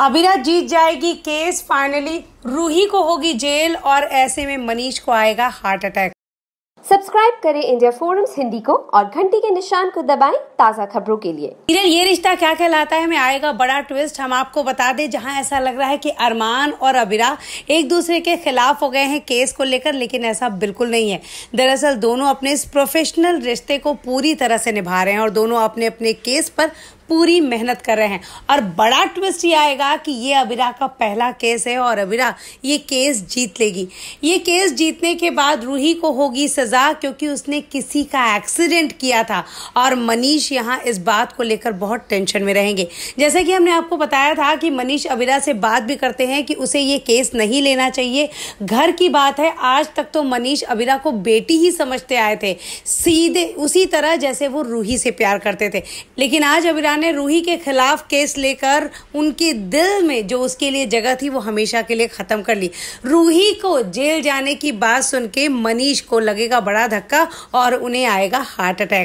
अबीरा जीत जाएगी case finally Ruhi को होगी जेल और ऐसे में मनीष को आएगा हार्ट अटैक सब्सक्राइब करें इंडिया फोरम्स हिंदी को और घंटी के निशान को दबाएं ताज़ा खबरों के लिए सीरियल ये रिश्ता क्या कहलाता है हमें आएगा बड़ा ट्विस्ट हम आपको बता दें जहां ऐसा लग रहा है कि अरमान और अबिरा एक दूसरे के खिलाफ हो गए हैं केस को लेकर लेकिन ऐसा बिल्कुल नहीं है दरअसल दोनों अपने इस प्रोफेशनल रिश्ते को पूरी तरह से निभा रहे हैं और दोनों अपने अपने केस पर पूरी मेहनत कर रहे हैं और बड़ा ट्विस्ट ये आएगा कि ये अबिरा का पहला केस है और अबिरा ये केस जीत लेगी ये केस जीतने के बाद रूही को होगी सज़ा क्योंकि उसने किसी का एक्सीडेंट किया था और मनीष यहाँ इस बात को लेकर बहुत टेंशन में रहेंगे जैसे कि हमने आपको बताया था कि मनीष अबिरा से बात भी करते हैं कि उसे ये केस नहीं लेना चाहिए घर की बात है आज तक तो मनीष अबिरा को बेटी ही समझते आए थे सीधे उसी तरह जैसे वो रूही से प्यार करते थे लेकिन आज अबिरा ने रूही के खिलाफ केस लेकर उनके दिल में जो उसके लिए जगह थी वो हमेशा के लिए ख़त्म कर ली रूही को जेल जाने की बात सुन के मनीष को लगेगा बड़ा धक्का और उन्हें आएगा हार्ट अटैक